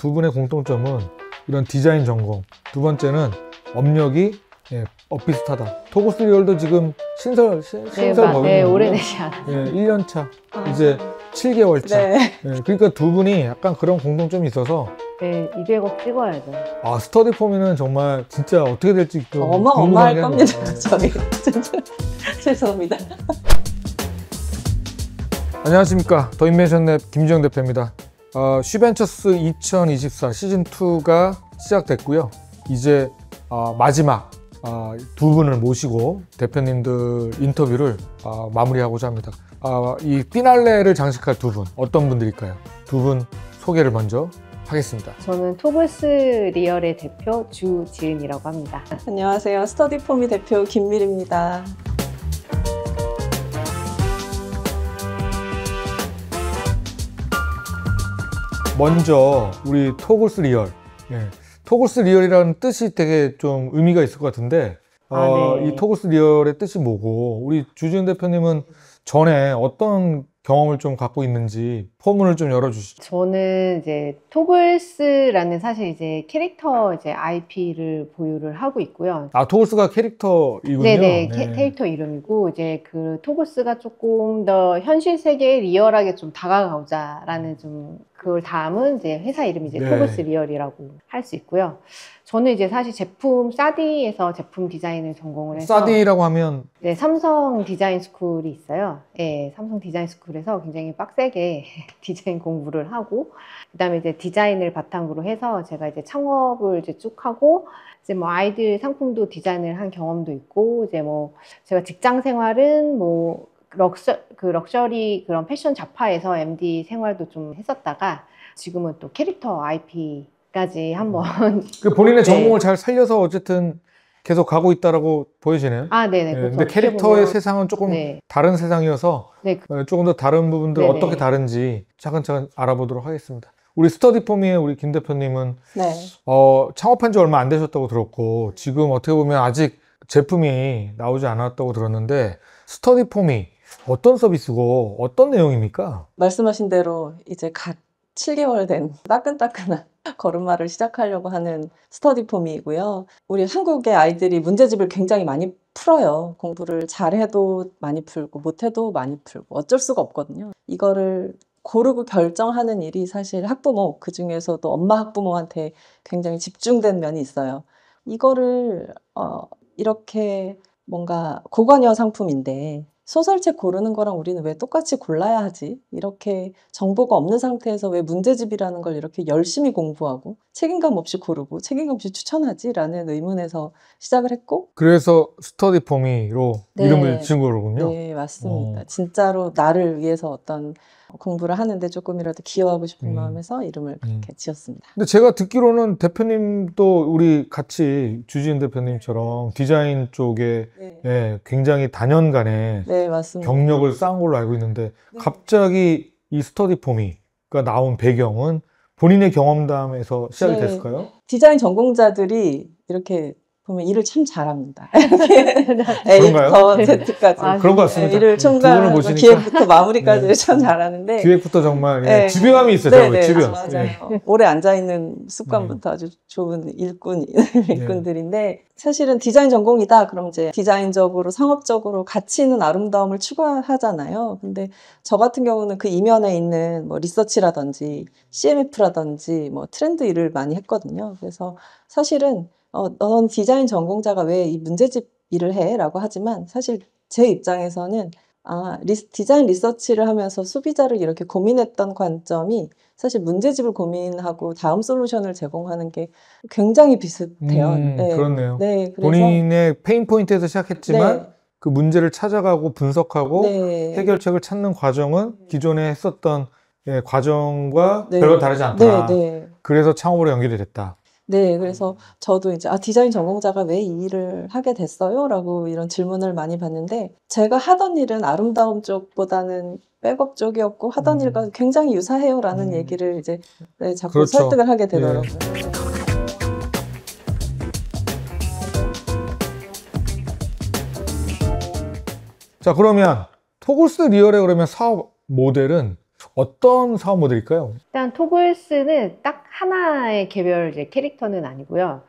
두 분의 공통점은 이런 디자인 전공 두 번째는 업력이 예, 엇비슷하다 토고스 리얼도 지금 신설 시, 신설 법 네, 오래되지 않아요 았 예, 1년차 아. 이제 7개월 차 네. 예, 그러니까 두 분이 약간 그런 공통점이 있어서 네, 200억 찍어야돼 아, 스터디 포미는 정말 진짜 어떻게 될지 어마어마할 겁니다, 네. 저희. 죄송합니다. 안녕하십니까. 더 인메이션 랩 김지영 대표입니다. 어, 슈벤처스 2024 시즌2가 시작됐고요 이제 어, 마지막 어, 두 분을 모시고 대표님들 인터뷰를 어, 마무리하고자 합니다 어, 이 피날레를 장식할 두 분 어떤 분들일까요? 두 분 소개를 먼저 하겠습니다. 저는 토글스 리얼의 대표 주지은이라고 합니다. 안녕하세요. 스터디폼이 대표 김밀입니다. 먼저 우리 토글스 리얼 예. 토글스 리얼이라는 뜻이 되게 좀 의미가 있을 것 같은데 아, 어, 네. 이 토글스 리얼의 뜻이 뭐고 우리 주지은 대표님은 전에 어떤 경험을 좀 갖고 있는지 포문을 좀 열어주시죠. 저는 이제 토글스라는 사실 이제 캐릭터 이제 IP를 보유를 하고 있고요. 아 토글스가 캐릭터이군요. 네네 네. 캐릭터 이름이고 이제 그 토글스가 조금 더 현실 세계에 리얼하게 좀 다가가자라는 음. 좀 그걸 담은 이제 회사 이름이 이제 네. 토글스 리얼이라고 할 수 있고요. 저는 이제 사실 제품 사디에서 제품 디자인을 전공을 해서 사디라고 하면 네 삼성 디자인 스쿨이 있어요. 네, 삼성 디자인 스쿨에서 굉장히 빡세게 디자인 공부를 하고 그다음에 이제 디자인을 바탕으로 해서 제가 이제 창업을 이제 쭉 하고 이제 뭐 아이들 상품도 디자인을 한 경험도 있고 이제 뭐 제가 직장 생활은 뭐 럭셔 그 럭셔리 그런 패션 잡화에서 MD 생활도 좀 했었다가 지금은 또 캐릭터 IP 까지 한번 음. 그 본인의 네. 전공을 잘 살려서 어쨌든 계속 가고 있다라고 보여지네요. 아, 네네. 네, 예, 그렇죠. 근데 캐릭터의 보면... 세상은 조금 네. 다른 세상이어서 네. 어, 조금 더 다른 부분들 네네. 네. 어떻게 다른지 차근차근 알아보도록 하겠습니다. 우리 스터디 포미의 우리 김 대표님은 네. 어, 창업한 지 얼마 안 되셨다고 들었고 지금 어떻게 보면 아직 제품이 나오지 않았다고 들었는데 스터디 폼이 어떤 서비스고 어떤 내용입니까? 말씀하신 대로 이제 갓 7개월 된 따끈따끈한 걸음마를 시작하려고 하는 스터디 폼이고요. 우리 한국의 아이들이 문제집을 굉장히 많이 풀어요. 공부를 잘해도 많이 풀고 못해도 많이 풀고 어쩔 수가 없거든요. 이거를 고르고 결정하는 일이 사실 학부모 그 중에서도 엄마 학부모한테 굉장히 집중된 면이 있어요. 이거를 어, 이렇게 뭔가 고관여 상품인데 소설책 고르는 거랑 우리는 왜 똑같이 골라야 하지? 이렇게 정보가 없는 상태에서 왜 문제집이라는 걸 이렇게 열심히 공부하고 책임감 없이 고르고 책임감 없이 추천하지? 라는 의문에서 시작을 했고 그래서 스터디 포미로 네. 이름을 지은 거로군요. 네, 맞습니다. 오. 어. 진짜로 나를 위해서 어떤 공부를 하는데 조금이라도 기여하고 싶은 음. 마음에서 이름을 음. 그렇게 지었습니다. 근데 제가 듣기로는 대표님도 우리 같이 주지인 대표님처럼 네. 디자인 쪽에 네. 예, 굉장히 단연간의 네, 맞습니다. 경력을 쌓은 걸로 알고 있는데 네. 갑자기 이 스터디 포미가 나온 배경은 본인의 경험담에서 시작이 네. 됐을까요? 디자인 전공자들이 이렇게 그러면 일을 참 잘합니다. A부터 네. 네. Z까지. 아, 그런 것 같습니다. 일을 총괄 기획부터 마무리까지 네. 참 잘하는데. 기획부터 정말 예, 네. 집요함이 있어요. 네네, 네. 집요함. 아, 예. 맞아요. 네. 오래 앉아있는 습관부터 음. 아주 좋은 일꾼, 일꾼들인데 사실은 디자인 전공이다. 그럼 이제 디자인적으로 상업적으로 가치 있는 아름다움을 추구하잖아요. 근데 저 같은 경우는 그 이면에 있는 뭐 리서치라든지 CMF라든지 뭐 트렌드 일을 많이 했거든요. 그래서 사실은 어, 넌 디자인 전공자가 왜 이 문제집 일을 해? 라고 하지만 사실 제 입장에서는 아, 리스, 디자인 리서치를 하면서 소비자를 이렇게 고민했던 관점이 사실 문제집을 고민하고 다음 솔루션을 제공하는 게 굉장히 비슷해요. 음, 네. 그렇네요. 네, 그래서, 본인의 페인 포인트에서 시작했지만 네. 그 문제를 찾아가고 분석하고 네. 해결책을 찾는 과정은 기존에 했었던 예, 과정과 네. 별로 다르지 않다. 네, 네. 그래서 창업으로 연결이 됐다. 네, 음. 그래서 저도 이제 아 디자인 전공자가 왜 이 일을 하게 됐어요라고 이런 질문을 많이 받는데 제가 하던 일은 아름다움 쪽보다는 백업 쪽이었고 하던 음. 일과 굉장히 유사해요라는 음. 얘기를 이제 네, 자꾸 그렇죠. 설득을 하게 예. 되더라고요. 예. 자 그러면 토글스 리얼의 그러면 사업 모델은 어떤 사업 모델일까요? 일단 토글스는 딱 하나의 개별 이제 캐릭터는 아니고요.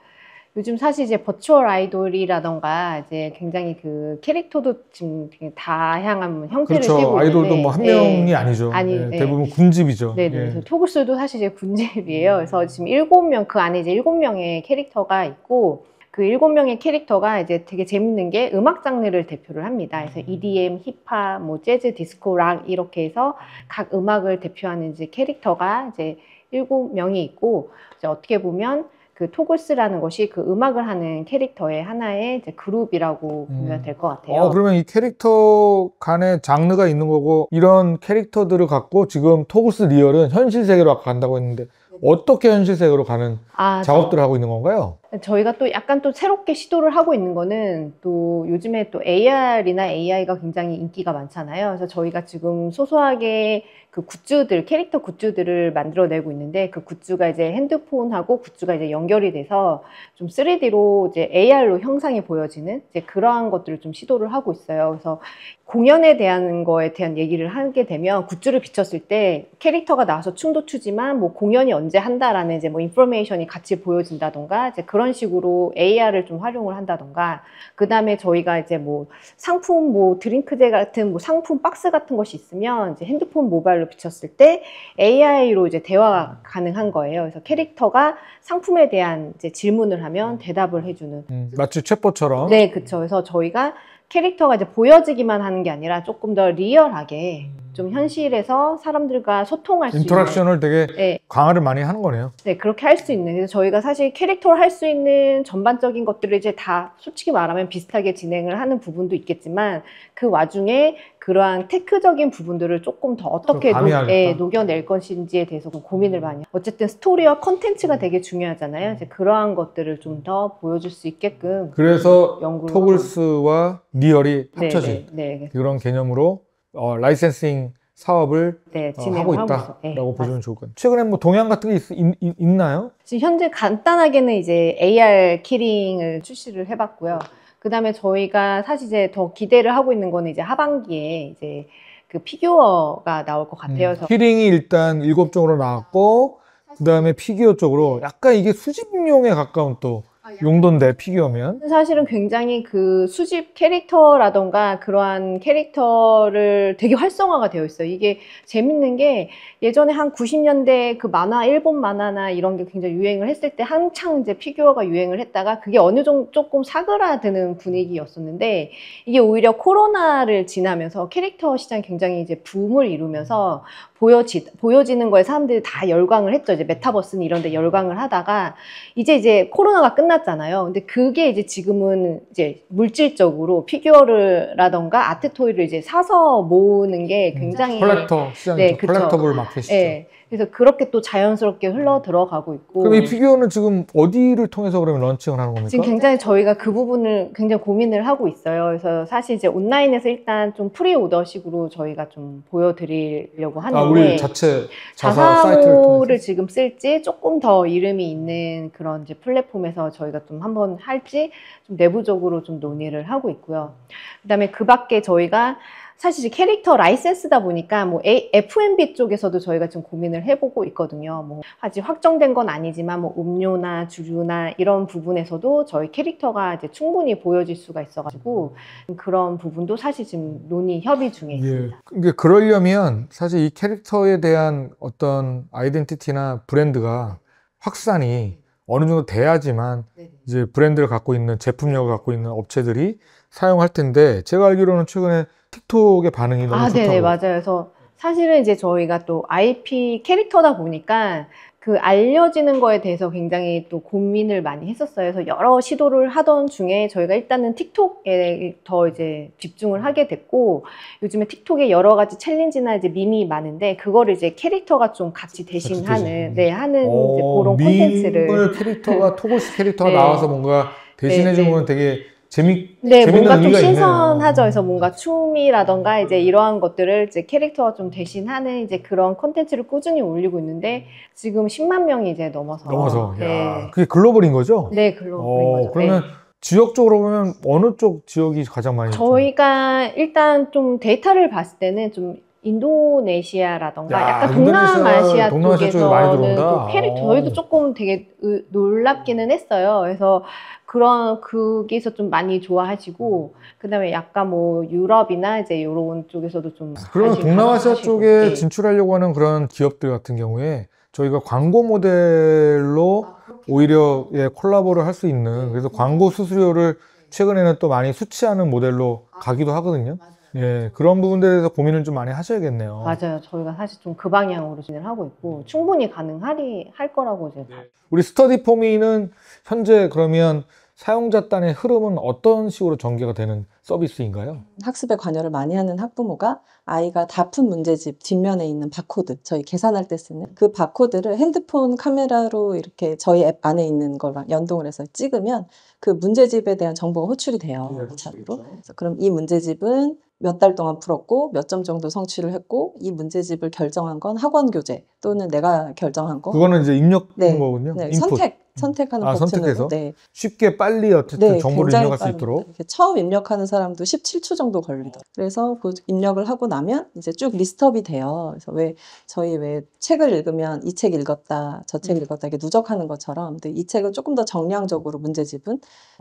요즘 사실 이제 버추얼 아이돌이라던가 이제 굉장히 그 캐릭터도 지금 다양한 형태를 그렇 띠고 있는데 아이돌도 뭐한 네. 명이 네. 아니죠. 아니, 네, 네. 대부분 군집이죠. 네, 네. 예. 토글스도 사실 이제 군집이에요. 그래서 음. 지금 일곱 명 그 안에 이제 일곱 명의 캐릭터가 있고 그 일곱 명의 캐릭터가 이제 되게 재밌는 게 음악 장르를 대표를 합니다. 그래서 음. EDM, 힙합, 뭐 재즈, 디스코, 락 이렇게 해서 각 음악을 대표하는 이제 캐릭터가 이제 일곱 명이 있고 어떻게 보면 그 토골스라는 것이 그 음악을 하는 캐릭터의 하나의 그룹이라고 보면 음. 될것 같아요. 어, 그러면 이 캐릭터 간의 장르가 있는 거고 이런 캐릭터들을 갖고 지금 토골스 리얼은 현실 세계로 간다고 했는데 어떻게 현실 세계로 가는 아, 작업들을 저... 하고 있는 건가요? 저희가 또 약간 또 새롭게 시도를 하고 있는 거는 또 요즘에 또 AR이나 AI가 굉장히 인기가 많잖아요. 그래서 저희가 지금 소소하게 그 굿즈들, 캐릭터 굿즈들을 만들어내고 있는데 그 굿즈가 이제 핸드폰하고 굿즈가 이제 연결이 돼서 좀 3D로 이제 AR로 형상이 보여지는 이제 그러한 것들을 좀 시도를 하고 있어요. 그래서 공연에 대한 거에 대한 얘기를 하게 되면 굿즈를 비쳤을 때 캐릭터가 나와서 춤도 추지만 뭐 공연이 언제 한다라는 이제 뭐 인포메이션이 같이 보여진다던가 이제 그런 그런 식으로 AR을 좀 활용을 한다던가 그 다음에 저희가 이제 뭐 상품 뭐 드링크제 같은 뭐 상품 박스 같은 것이 있으면 이제 핸드폰 모바일로 비쳤을 때 AI로 이제 대화가 음. 가능한 거예요. 그래서 캐릭터가 상품에 대한 이제 질문을 하면 음. 대답을 해주는 음, 마치 챗봇처럼 네 그쵸 그래서 저희가 캐릭터가 이제 보여지기만 하는 게 아니라 조금 더 리얼하게 음. 좀 현실에서 사람들과 소통할 수 있는 인터랙션을 되게 네. 강화를 많이 하는 거네요. 네, 그렇게 할 수 있는. 그래서 저희가 사실 캐릭터를 할 수 있는 전반적인 것들을 이제 다 솔직히 말하면 비슷하게 진행을 하는 부분도 있겠지만 그 와중에 그러한 테크적인 부분들을 조금 더 어떻게 녹, 예, 녹여낼 것인지에 대해서 고민을 음. 많이 어쨌든 스토리와 컨텐츠가 음. 되게 중요하잖아요 음. 이제 그러한 것들을 좀 더 보여줄 수 있게끔 그래서 토글스와 리얼이 네, 합쳐진 네, 네, 네. 그런 개념으로 어, 라이센싱 사업을 네, 어, 하고 있다라고 네, 보시면 좋을 것 같아요. 최근에 뭐 동향 같은 게 있, 나요 지금 현재 간단하게는 이제 AR 키링을 출시를 해봤고요. 그 다음에 저희가 사실 이제 더 기대를 하고 있는 거는 이제 하반기에 이제 그 피규어가 나올 것 같아요. 음, 키링이 일단 일곱 종으로 나왔고 그 다음에 피규어 쪽으로 약간 이게 수집용에 가까운 또 아, 용돈데 피규어면 사실은 굉장히 그 수집 캐릭터라던가 그러한 캐릭터를 되게 활성화가 되어 있어요. 이게 재밌는 게 예전에 한 90년대 그 만화, 일본 만화나 이런 게 굉장히 유행을 했을 때 한창 이제 피규어가 유행을 했다가 그게 어느 정도 조금 사그라드는 분위기였었는데 이게 오히려 코로나를 지나면서 캐릭터 시장이 굉장히 이제 붐을 이루면서 보여지, 보여지는 거에 사람들이 다 열광을 했죠. 이제 메타버스는 이런 데 열광을 하다가 이제 이제 코로나가 끝났잖아요. 근데 그게 이제 지금은 이제 물질적으로 피규어를라던가 아트 토이를 이제 사서 모으는 게 굉장히 음. 컬렉터 시장이죠. 네, 컬렉터블 마켓이죠. 네. 그래서 그렇게 또 자연스럽게 흘러 음. 들어가고 있고. 그럼 이 피규어는 지금 어디를 통해서 그러면 런칭을 하는 겁니까? 지금 굉장히 저희가 그 부분을 굉장히 고민을 하고 있어요. 그래서 사실 이제 온라인에서 일단 좀 프리오더식으로 저희가 좀 보여드리려고 아, 하는데. 아, 우리 자체 자사 사이트를 지금 쓸지 조금 더 이름이 있는 그런 이제 플랫폼에서 저희가 좀 한번 할지 좀 내부적으로 좀 논의를 하고 있고요. 그다음에 그밖에 저희가 사실 캐릭터 라이센스다 보니까 뭐 F&B 쪽에서도 저희가 좀 고민을 해보고 있거든요. 뭐 아직 확정된 건 아니지만 뭐 음료나 주류나 이런 부분에서도 저희 캐릭터가 이제 충분히 보여질 수가 있어가지고 그런 부분도 사실 지금 논의 협의 중에 예. 있습니다. 예. 그러니까 그러 려면 사실 이 캐릭터에 대한 어떤 아이덴티티나 브랜드가 확산이 어느 정도 돼야지만 네 이제 브랜드를 갖고 있는 제품력을 갖고 있는 업체들이 사용할 텐데 제가 알기로는 최근에 틱톡의 반응이 너무 아, 좋다고. 네네 맞아요. 그래서 사실은 이제 저희가 또 IP 캐릭터다 보니까 그 알려지는 거에 대해서 굉장히 또 고민을 많이 했었어요. 그래서 여러 시도를 하던 중에 저희가 일단은 틱톡에 더 이제 집중을 음. 하게 됐고 요즘에 틱톡에 여러 가지 챌린지나 이제 밈이 많은데 그거를 이제 캐릭터가 좀 같이 대신하는 네 하는 오, 어, 그런 콘텐츠를 캐릭터가 네. 토고스 캐릭터가 네. 나와서 뭔가 네, 네. 대신해 주는 건 되게 재미 네 뭔가 좀 신선하죠. 그래서 뭔가 춤이라던가 이제 이러한 것들을 이제 캐릭터가 좀 대신하는 이제 그런 콘텐츠를 꾸준히 올리고 있는데 지금 10만 명이 이제 넘어서 넘어서 네. 그게 글로벌인 거죠? 네 글로벌인 오, 어, 거죠. 네. 그러면 네. 지역적으로 보면 어느 쪽 지역이 가장 많이 저희가 있잖 일단 좀 데이터를 봤을 때는 좀 인도네시아라던가 야, 약간 동남아시아, 쪽에서는 또 그 캐릭 아. 저희도 조금 되게 으, 놀랍기는 했어요. 그래서 그런 거기서 좀 많이 좋아하시고 음. 그다음에 약간 뭐 유럽이나 이제 요런 쪽에서도 좀 아, 그러면 동남아시아 쪽에 네. 진출하려고 하는 그런 기업들 같은 경우에 저희가 광고 모델로 아, 오히려 예, 콜라보를 할 수 있는 네. 그래서 광고 수수료를 최근에는 또 많이 수치하는 모델로 아, 가기도 하거든요. 맞아. 예, 그런 부분들에 대해서 고민을 좀 많이 하셔야겠네요. 맞아요. 저희가 사실 좀 그 방향으로 진행을 하고 있고 음. 충분히 가능하리 할 거라고 이제 네. 우리 스터디 포미는 현재 그러면 사용자 단의 흐름은 어떤 식으로 전개가 되는 서비스인가요? 학습에 관여를 많이 하는 학부모가 아이가 다 푼 문제집 뒷면에 있는 바코드, 저희 계산할 때 쓰는 그 바코드를 핸드폰 카메라로 이렇게 저희 앱 안에 있는 걸 연동을 해서 찍으면 그 문제집에 대한 정보가 호출이 돼요. 자래서 네, 그렇죠. 그럼 이 문제집은 몇달 동안 풀었고 몇 점 정도 성취를 했고 이 문제집을 결정한 건 학원 교재 또는 내가 결정한 거. 그거는 이제 입력 네. 거군요. 네. 선택 음. 선택하는 아, 버튼으로 네. 쉽게 빨리 어쨌든 네, 정보를 입력할 수 있도록 처음 입력하는 사람도 17초 정도 걸리더 그래서 그 입력을 하고 나면 이제 쭉 리스트업이 돼요. 그래서 왜 저희 왜 책을 읽으면 이 책 읽었다, 저책 음. 읽었다 이게 누적하는 것처럼 근데 이 책은 조금 더 정량적으로 문제집은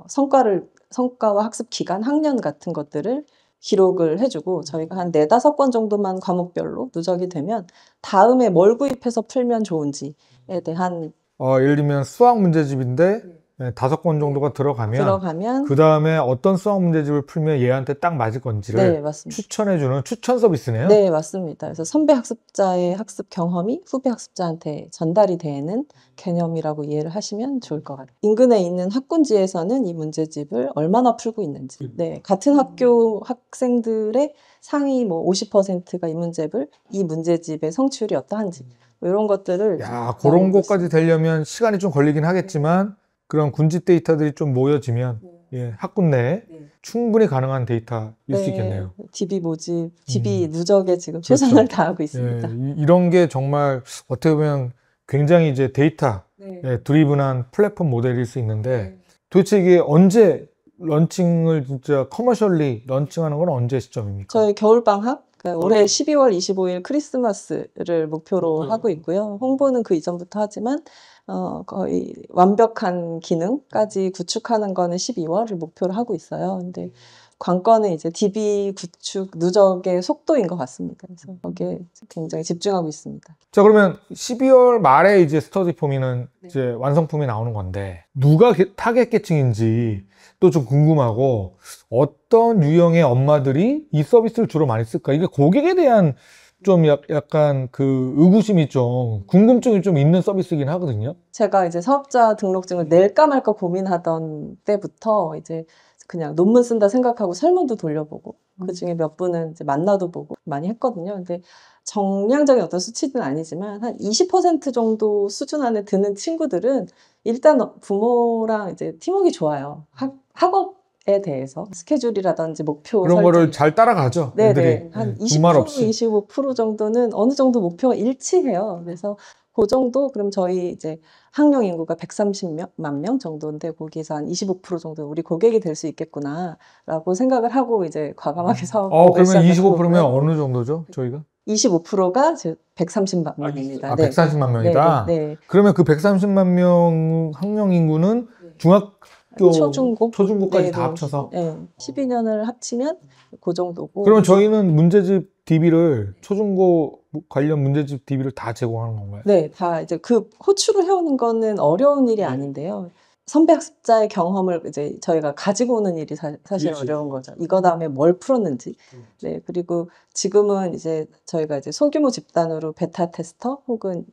성과를 성과와 학습 기간, 학년 같은 것들을 기록을 해주고 저희가 한 4, 5권 정도만 과목별로 누적이 되면 다음에 뭘 구입해서 풀면 좋은지에 음. 대한 어, 예를 들면 수학 문제집인데 네. 네, 다섯 권 정도가 들어가면, 들어가면 그 다음에 어떤 수학 문제집을 풀면 얘한테 딱 맞을 건지를 네, 추천해주는 추천 서비스네요. 네 맞습니다. 그래서 선배 학습자의 학습 경험이 후배 학습자한테 전달이 되는 개념이라고 이해를 하시면 좋을 것 같아요. 인근에 있는 학군지에서는 이 문제집을 얼마나 풀고 있는지, 음. 네 같은 학교 학생들의 상위 뭐 50%가 이 문제집을 이 문제집의 성취율이 어떠한지. 뭐 이런 것들을 야 그런 것까지 되려면 시간이 좀 걸리긴 하겠지만 그런 군집 데이터들이 좀 모여지면 네. 예, 학군 내에 네. 충분히 가능한 데이터일 네. 수 있겠네요. DB 모집, DB 음. 누적에 지금 그렇죠. 최선을 그렇죠. 다하고 예, 있습니다. 예, 이런 게 정말 어떻게 보면 굉장히 이제 데이터 네. 예, 드리븐한 플랫폼 모델일 수 있는데 네. 도대체 이게 언제 런칭을 진짜 커머셜리 런칭하는 건 언제 시점입니까? 저희 겨울 방학 그러니까 올해 12월 25일 크리스마스를 목표로 음. 하고 있고요. 홍보는 그 이전부터 하지만 어, 거의 완벽한 기능까지 구축하는 거는 12월을 목표로 하고 있어요. 근데 네. 관건은 이제 DB 구축 누적의 속도인 것 같습니다. 그래서 음. 거기에 굉장히 집중하고 있습니다. 자 그러면 12월 말에 이제 스터디 포미는 네. 이제 완성품이 나오는 건데 누가 타겟 계층인지 또 좀 궁금하고 어떤 유형의 엄마들이 이 서비스를 주로 많이 쓸까 이게 고객에 대한 좀 약간 그 의구심이 좀 궁금증이 좀 있는 서비스이긴 하거든요. 제가 이제 사업자 등록증을 낼까 말까 고민하던 때부터 이제 그냥 논문 쓴다 생각하고 설문도 돌려보고 음. 그 중에 몇 분은 이제 만나도 보고 많이 했거든요. 근데 정량적인 어떤 수치는 아니지만 한 20% 정도 수준 안에 드는 친구들은 일단 부모랑 이제 팀웍이 좋아요. 학, 학업에 대해서 스케줄이라든지 목표 그런 설정. 거를 잘 따라가죠. 네네. 한20% 25% 정도는 어느 정도 목표가 일치해요. 그래서 그 정도 그럼 저희 이제 학령 인구가 130만 명 정도인데 거기서 한 25% 정도 우리 고객이 될 수 있겠구나라고 생각을 하고 이제 과감하게 음. 사업. 어 그러면 25%면 어느 정도죠 저희가? 25%가 130만 명입니다. 아, 네. 130만 명이다. 네, 네, 네, 그러면 그 130만 명 학령 인구는 네. 중학 초중고 초중고까지 네, 다 합쳐서 12년을 합치면 그 정도고. 그러면 저희는 문제집 DB를 초중고 뭐 관련 문제집 d b 를다 제공하는 건가요? 네, 다 이제 그 호출을 해오는 거는 어려운 일이 네. 아닌데요. 선배 학습자의 경험을 이제 저희가 가지고 오는 일이 사, 실 어려운 거죠. 이거 다음에 뭘 풀었는지. 음. 네, 그리고 지금은 이제 저희가 이제 소규모 집단으로 베타 테스터 혹은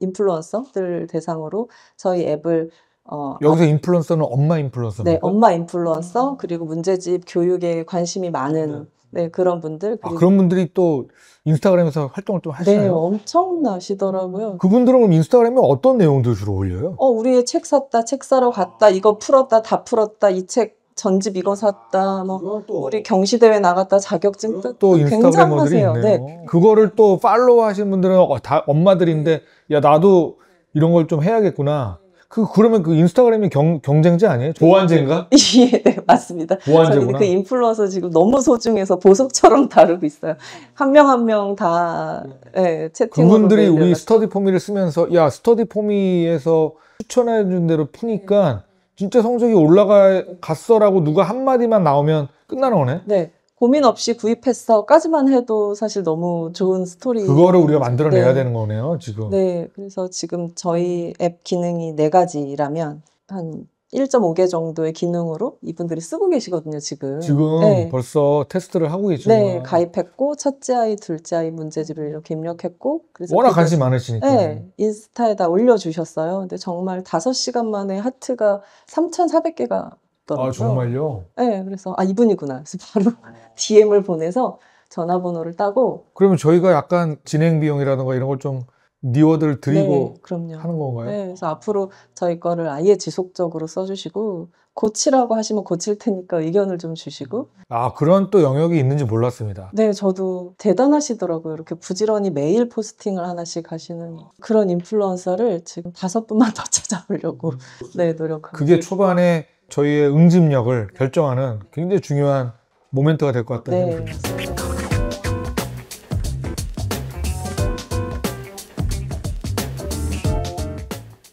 인플루언서들 대상으로 저희 앱을 어, 여기서 인플루언서는 엄마 인플루언서. 네, 엄마 인플루언서 그리고 문제집 교육에 관심이 많은 네. 네, 그런 분들. 아, 그런 분들이 또 인스타그램에서 활동을 좀 하시나요? 네, 엄청나시더라고요. 그분들은 그럼 인스타그램에 어떤 내용들 주로 올려요? 어, 우리의 책 샀다, 책 사러 갔다, 이거 풀었다, 다 풀었다, 이 책 전집 이거 샀다, 뭐 또, 우리 경시대회 나갔다, 자격증 땄또 인스타그래머들이 있요 네. 그거를 또 팔로우 하시는 분들은 어, 다 엄마들인데, 야, 나도 이런 걸 좀 해야겠구나. 그 그러면 그 인스타그램이 경, 경쟁자 아니에요? 보안제인가? 예, 네, 맞습니다. 보안제구나. 그 인플루언서 지금 너무 소중해서 보석처럼 다루고 있어요. 한 명 한 명다 네, 예, 채팅으로. 그분들이 우리 스터디 포미를 쓰면서 야 스터디 포미에서 추천해 준 대로 푸니까 음. 진짜 성적이 올라갔어라고 누가 한 마디만 나오면 끝나는 거네. 네. 고민 없이 구입했어까지만 해도 사실 너무 좋은 스토리. 그거를 우리가 만들어내야 네. 되는 거네요, 지금. 네, 그래서 지금 저희 앱 기능이 네 가지라면 한 1.5개 정도의 기능으로 이분들이 쓰고 계시거든요, 지금. 지금 네. 벌써 테스트를 하고 계시죠. 네, 가입했고 첫째 아이, 둘째 아이 문제집을 이렇게 입력했고 그래서 워낙 관심 많으시니까. 네, 인스타에다 올려 주셨어요. 근데 정말 5시간 만에 하트가 3,400개가 있더라고요. 아, 정말요? 네, 그래서 아 이분이구나. 그래서 바로 DM을 아. 보내서 전화번호를 따고. 그러면 저희가 약간 진행 비용이라든가 이런 걸 좀 니워드를 드리고 네, 하는 건가요? 네, 그래서 앞으로 저희 거를 아예 지속적으로 써주시고 고치라고 하시면 고칠 테니까 의견을 좀 주시고. 아 그런 또 영역이 있는지 몰랐습니다. 네, 저도 대단하시더라고요. 이렇게 부지런히 매일 포스팅을 하나씩 하시는 그런 인플루언서를 지금 다섯 분만 더 찾아보려고 음. 네 노력하고. 그게 초반에 저희의 응집력을 결정하는 굉장히 중요한 모멘트가 될 것 같다. 네. 생각이듭니다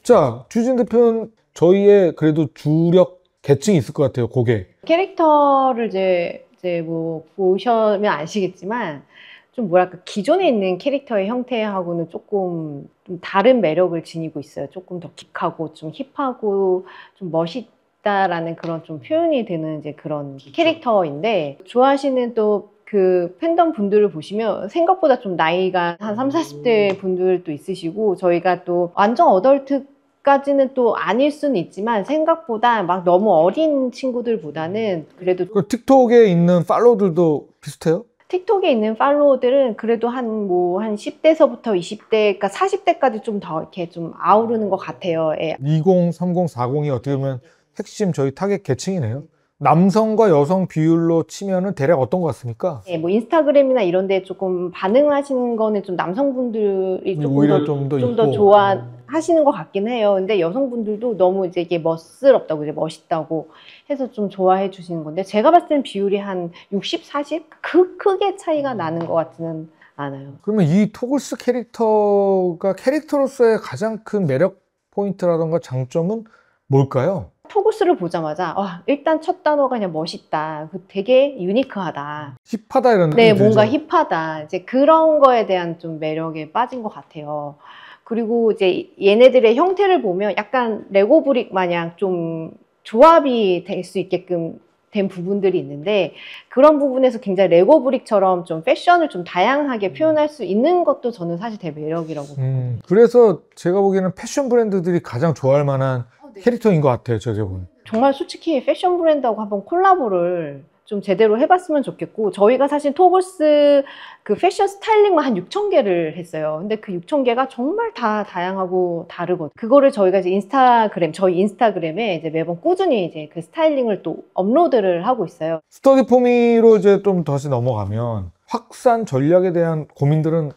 자, 주진 대표는 저희의 그래도 주력 계층이 있을 것 같아요, 고객. 캐릭터를 이제, 이제 뭐, 보셔면 아시겠지만, 좀 뭐랄까, 기존에 있는 캐릭터의 형태하고는 조금 좀 다른 매력을 지니고 있어요. 조금 더 킥하고, 좀 힙하고, 좀 멋있, 있다라는 그런 좀 표현이 되는 이제 그런 그쵸. 캐릭터인데 좋아하시는 또 그 팬덤 분들을 보시면 생각보다 좀 나이가 한 3, 0 40대 분들도 있으시고 저희가 또 완전 어덜트 까지는 또 아닐 수는 있지만 생각보다 막 너무 어린 친구들보다는 그래도 그 틱톡에 있는 팔로우들도 비슷해요? 틱톡에 있는 팔로우들은 그래도 한 뭐 한 10대서부터 뭐 20대, 그러니까 40대까지 좀 더 이렇게 좀 아우르는 것 같아요. 예. 20, 30, 40이 어떻게 보면 핵심 저희 타겟 계층이네요. 남성과 여성 비율로 치면은 대략 어떤 것 같습니까? 네, 뭐 인스타그램이나 이런 데 조금 반응하시는 거는 좀 남성분들이 네, 조금 오히려 좀더좀 좋아하시는 것 같긴 해요. 근데 여성분들도 너무 이제 이게 멋스럽다고 이제 멋있다고 해서 좀 좋아해 주시는 건데 제가 봤을 때는 비율이 한 60, 40? 그 크게 차이가 음. 나는 것 같지는 않아요. 그러면 이 토글스 캐릭터가 캐릭터로서의 가장 큰 매력 포인트라던가 장점은 뭘까요? 포구스를 보자마자 아, 일단 첫 단어가 그냥 멋있다. 그 되게 유니크하다. 힙하다 이런 네, 느낌이 뭔가 힙하다. 이제 그런 거에 대한 좀 매력에 빠진 것 같아요. 그리고 이제 얘네들의 형태를 보면 약간 레고 브릭 마냥 좀 조합이 될 수 있게끔 된 부분들이 있는데 그런 부분에서 굉장히 레고 브릭처럼 좀 패션을 좀 다양하게 음. 표현할 수 있는 것도 저는 사실 대매력이라고 봅니다. 음, 그래서 제가 보기에는 패션 브랜드들이 가장 좋아할 만한 네. 캐릭터인 것 같아요, 저 제분. 정말 솔직히 패션 브랜드하고 한번 콜라보를 좀 제대로 해봤으면 좋겠고 저희가 사실 토글스 그 패션 스타일링만 한 6천 개를 했어요. 근데 그 6천 개가 정말 다 다양하고 다르거든요. 그거를 저희가 이제 인스타그램 저희 인스타그램에 이제 매번 꾸준히 이제 그 스타일링을 또 업로드를 하고 있어요. 스터디 포미로 이제 좀 다시 넘어가면 확산 전략에 대한 고민들은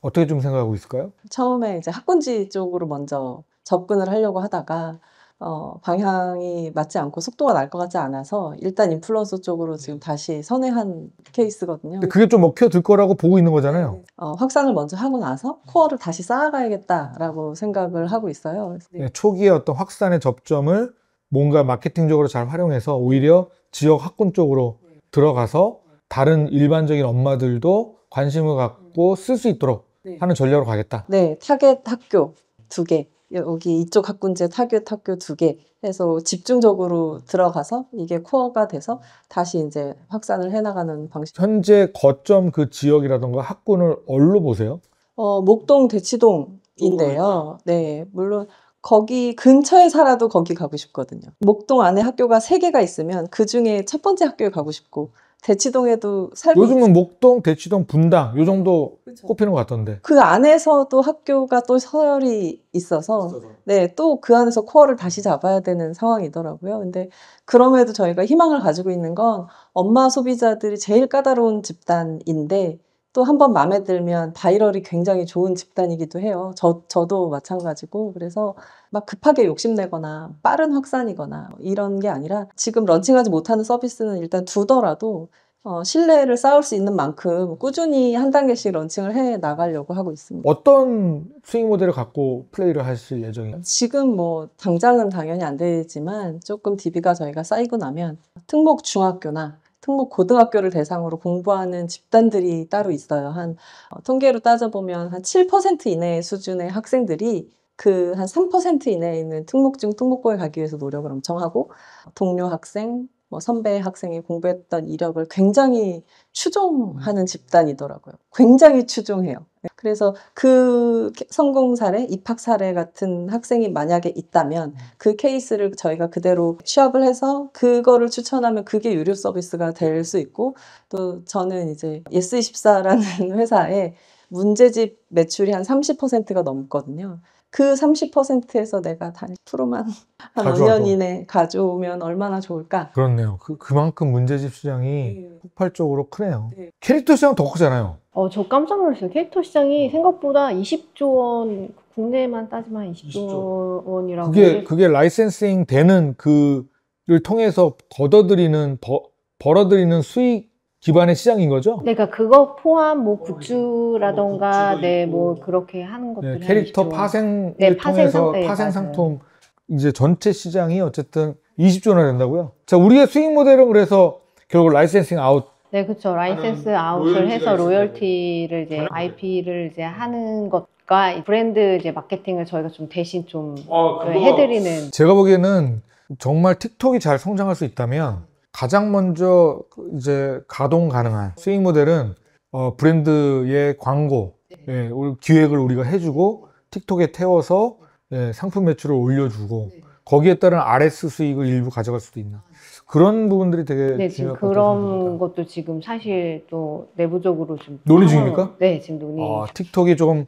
어떻게 좀 생각하고 있을까요? 처음에 이제 학군지 쪽으로 먼저 접근을 하려고 하다가 어, 방향이 맞지 않고 속도가 날 것 같지 않아서 일단 인플루언서 쪽으로 네. 지금 다시 선회한 케이스거든요. 근데 그게 좀 먹혀들 거라고 보고 있는 거잖아요. 네. 어, 확산을 먼저 하고 나서 코어를 다시 쌓아가야겠다라고 생각을 하고 있어요. 네, 초기에 어떤 확산의 접점을 뭔가 마케팅적으로 잘 활용해서 오히려 지역 학군 쪽으로 들어가서 다른 일반적인 엄마들도 관심을 갖고 음. 쓸수 있도록 네. 하는 전략으로 가겠다. 네, 타겟 학교 두 개. 여기 이쪽 학군제 타교 학교두 개 해서 집중적으로 들어가서 이게 코어가 돼서 다시 이제 확산을 해나가는 방식. 현재 거점 그 지역이라던가 학군을 어디로 보세요? 어, 목동 대치동인데요. 네, 물론 거기 근처에 살아도 거기 가고 싶거든요. 목동 안에 학교가 세개가 있으면 그 중에 첫 번째 학교에 가고 싶고 대치동에도 살고 요즘은 목동, 대치동, 분당 요 정도 그쵸. 꼽히는 것 같던데. 그 안에서도 학교가 또 서열이 있어서. 네, 또 그 안에서 코어를 다시 잡아야 되는 상황이더라고요. 근데 그럼에도 저희가 희망을 가지고 있는 건 엄마 소비자들이 제일 까다로운 집단인데 또한번 마음에 들면 바이럴이 굉장히 좋은 집단이기도 해요. 저, 저도 마찬가지고. 그래서 막 급하게 욕심내거나 빠른 확산이거나 이런 게 아니라 지금 런칭하지 못하는 서비스는 일단 두더라도 어, 신뢰를 쌓을 수 있는 만큼 꾸준히 한 단계씩 런칭을 해 나가려고 하고 있습니다. 어떤 스윙 모델을 갖고 플레이를 하실 예정이에요? 지금 뭐 당장은 당연히 안 되지만 조금 DB가 저희가 쌓이고 나면 뭐, 특목 중학교나 특목 고등학교를 대상으로 공부하는 집단들이 따로 있어요. 한 어, 통계로 따져보면 한 7% 이내 수준의 학생들이 그 한 3% 이내에 있는 특목중 특목고에 가기 위해서 노력을 엄청 하고 동료 학생, 뭐 선배 학생이 공부했던 이력을 굉장히 추종하는 음. 집단이더라고요. 굉장히 추종해요. 네. 그래서 그 성공 사례, 입학 사례 같은 학생이 만약에 있다면 음. 그 케이스를 저희가 그대로 취합을 해서 그거를 추천하면 그게 유료 서비스가 될 수 있고 또 저는 이제 예스24라는 회사에 문제집 매출이 한 30%가 넘거든요. 그 30%에서 내가 단 10%만 한가 5년 이내 가져오면 얼마나 좋을까? 그렇네요. 그, 그만큼 문제집 시장이 네. 폭발적으로 크네요. 네. 캐릭터 시장 더 크잖아요. 어, 저 깜짝 놀랐어요. 캐릭터 시장이 음. 생각보다 20조 원, 국내만 따지면 20조, 20조. 원이라고. 그게, 그게 라이센싱 되는 그를 통해서 걷어들이는, 벌, 벌어들이는 수익 기반의 시장인 거죠? 네, 그러니까 그거 포함 뭐 어, 굿즈라던가 네뭐 네, 뭐 뭐 그렇게 하는 것들 네, 캐릭터 파생을 네, 통해서 네, 파생, 상품 이제 전체 시장이 어쨌든 20조나 된다고요. 자 우리의 수익 모델은 그래서 결국 라이센싱 아웃 네, 그렇죠. 라이센스 아웃을 해서 로열티를 이제 IP를 이제 하는 것과 브랜드 이제 마케팅을 저희가 좀 대신 좀 아, 그 해드리는. 제가 보기에는 정말 틱톡이 잘 성장할 수 있다면 가장 먼저 이제 가동 가능한 스윙 모델은 어, 브랜드의 광고, 네. 예, 기획을 우리가 해주고 틱톡에 태워서 네. 예, 상품 매출을 올려주고 네. 거기에 따른 RS 수익을 일부 가져갈 수도 있나 아, 그런 부분들이 되게 네, 지금 그런 생각합니다. 것도 지금 사실 또 내부적으로 좀 논의 중입니까? 네, 지금 논의. 아, 틱톡이 조금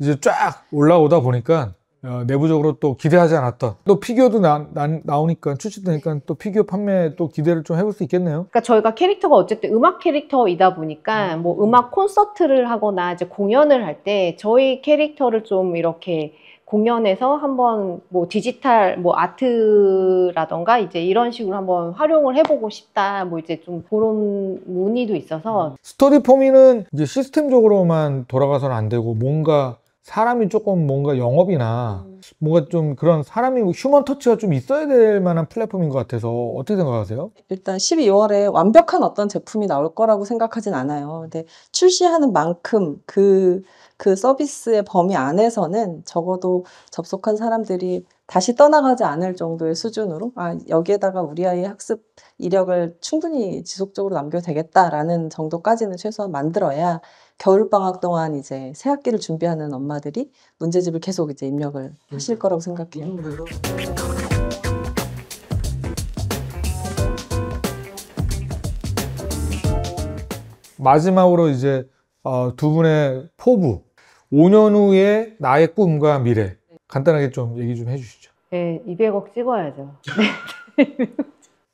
이제 쫙 올라오다 보니까 어, 내부적으로 또 기대하지 않았던 또 피규어도 나, 나, 오니까 출시되니까 또 피규어 판매 또 기대를 좀 해볼 수 있겠네요. 그러니까 저희가 캐릭터가 어쨌든 음악 캐릭터이다 보니까 뭐 음악 콘서트를 하거나 이제 공연을 할 때 저희 캐릭터를 좀 이렇게 공연에서 한번 뭐 디지털 뭐 아트라던가 이제 이런 식으로 한번 활용을 해보고 싶다 뭐 이제 좀 그런 문의도 있어서 스토리 포미는 이제 시스템적으로만 돌아가서는 안 되고 뭔가 사람이 조금 뭔가 영업이나 음. 뭔가 좀 그런 사람이 휴먼 터치가 좀 있어야 될 만한 플랫폼인 것 같아서 어떻게 생각하세요? 일단 12월에 완벽한 어떤 제품이 나올 거라고 생각하진 않아요. 근데 출시하는 만큼 그그 서비스의 범위 안에서는 적어도 접속한 사람들이 다시 떠나가지 않을 정도의 수준으로 아 여기에다가 우리 아이의 학습 이력을 충분히 지속적으로 남겨도 되겠다라는 정도까지는 최소한 만들어야 겨울방학 동안 이제 새학기를 준비하는 엄마들이 문제집을 계속 이제 입력을 음. 하실 거라고 생각해요. 음, 마지막으로 이제 어, 두 분의 포부, 5년 후의 나의 꿈과 미래 간단하게 좀 얘기 좀 해주시죠. 네, 200억 찍어야죠.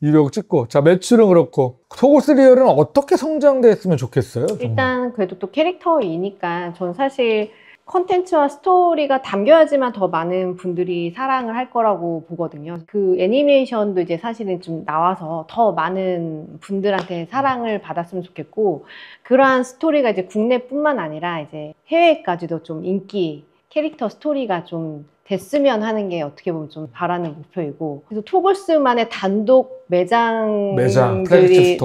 200억 찍고 자 매출은 그렇고 토고 시리얼은 어떻게 성장됐으면 좋겠어요? 정말? 일단 그래도 또 캐릭터이니까 전 사실 컨텐츠와 스토리가 담겨야지만 더 많은 분들이 사랑을 할 거라고 보거든요. 그 애니메이션도 이제 사실은 좀 나와서 더 많은 분들한테 사랑을 받았으면 좋겠고 그러한 스토리가 이제 국내뿐만 아니라 이제 해외까지도 좀 인기 캐릭터 스토리가 좀 됐으면 하는 게 어떻게 보면 좀 바라는 목표이고 그래서 토글스만의 단독 매장들이 매장,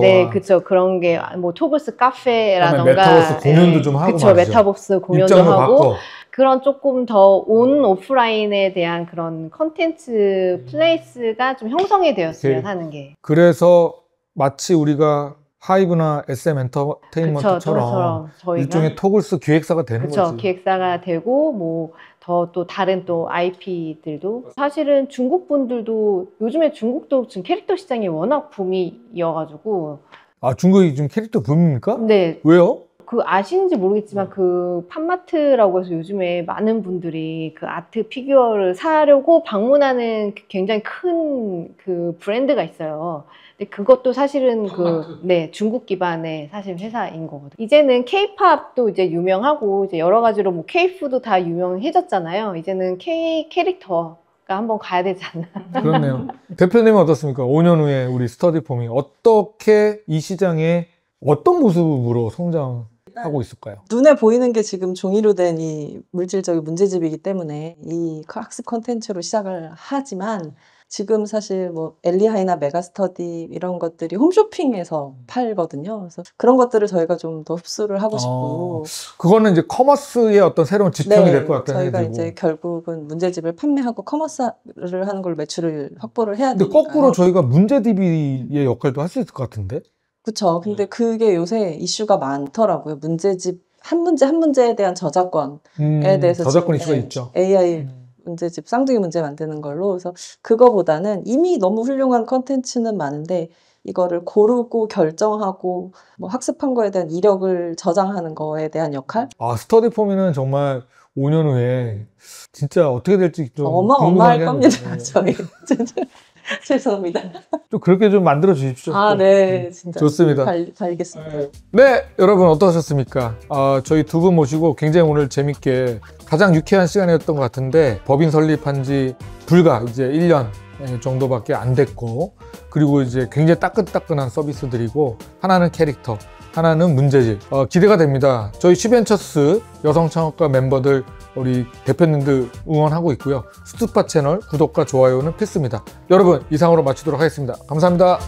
네 그쵸 그런 게 뭐 토글스 카페라던가 메타버스 네. 공연도 네, 좀 하고 그쵸 말이죠. 메타버스 공연도 하고 바꿔. 그런 조금 더온 음. 오프라인에 대한 그런 컨텐츠 음. 플레이스가 좀 형성이 되었으면 네. 하는 게 그래서 마치 우리가 하이브나 SM 엔터테인먼트처럼 일종의 토글스 기획사가 되는 그쵸, 거지. 기획사가 되고 뭐 더 또 다른 또 IP들도 사실은 중국 분들도 요즘에 중국도 지금 캐릭터 시장이 워낙 붐이어가지고 아 중국이 지금 캐릭터 붐입니까? 네. 왜요? 그 아시는지 모르겠지만 그 팜마트라고 해서 요즘에 많은 분들이 그 아트 피규어를 사려고 방문하는 굉장히 큰 그 브랜드가 있어요. 근데 그것도 사실은 그, 네, 중국 기반의 사실 회사인 거거든요. 이제는 k 팝도 이제 유명하고, 이제 여러 가지로 뭐 케이푸드 다 유명해졌잖아요. 이제는 K 캐릭터. 가 한번 가야 되지 않나. 음, 그렇네요. 대표님은 어떻습니까? 5년 후에 우리 스터디폼이 어떻게 이 시장에 어떤 모습으로 성장 하고 있을까요? 눈에 보이는 게 지금 종이로 된 이 물질적인 문제집이기 때문에 이 그 학습 컨텐츠로 시작을 하지만 지금 사실 뭐 엘리하이나 메가스터디 이런 것들이 홈쇼핑에서 음. 팔거든요. 그래서 그런 것들을 저희가 좀 더 흡수를 하고 어. 싶고. 아, 그거는 이제 커머스의 어떤 새로운 지평이 네, 될것 같다는 저희가 얘기고. 이제 뭐. 결국은 문제집을 판매하고 커머스를 하는 걸 매출을 확보를 해야 되니까. 근데 거꾸로 저희가 문제집의 역할도 할 수 있을 것 같은데? 그렇죠. 근데 네. 그게 요새 이슈가 많더라고요. 문제집 한 문제 한 문제에 대한 저작권에 음, 대해서 저작권 이슈가 네, 있죠. AI 음. 문제집 쌍둥이 문제 만드는 걸로 그래서 그거보다는 이미 너무 훌륭한 컨텐츠는 많은데 이거를 고르고 결정하고 뭐 학습한 거에 대한 이력을 저장하는 거에 대한 역할? 아 스터디 포미는 정말 5년 후에 진짜 어떻게 될지 좀 어마어마할 겁니다. 저희 네. 죄송합니다. 또 그렇게 좀 만들어 주십시오. 아, 네. 네. 진짜. 좋습니다. 달, 달겠습니다. 네, 네, 여러분 어떠셨습니까? 아, 저희 두 분 모시고 굉장히 오늘 재밌게 가장 유쾌한 시간이었던 것 같은데 법인 설립한 지 불과 이제 1년 예, 정도밖에 안 됐고 그리고 이제 굉장히 따끈따끈한 서비스들이고 하나는 캐릭터 하나는 문제집 어, 기대가 됩니다 저희 시벤처스 여성 창업가 멤버들 우리 대표님들 응원하고 있고요. 수트파 채널 구독과 좋아요는 필수입니다. 여러분 이상으로 마치도록 하겠습니다. 감사합니다.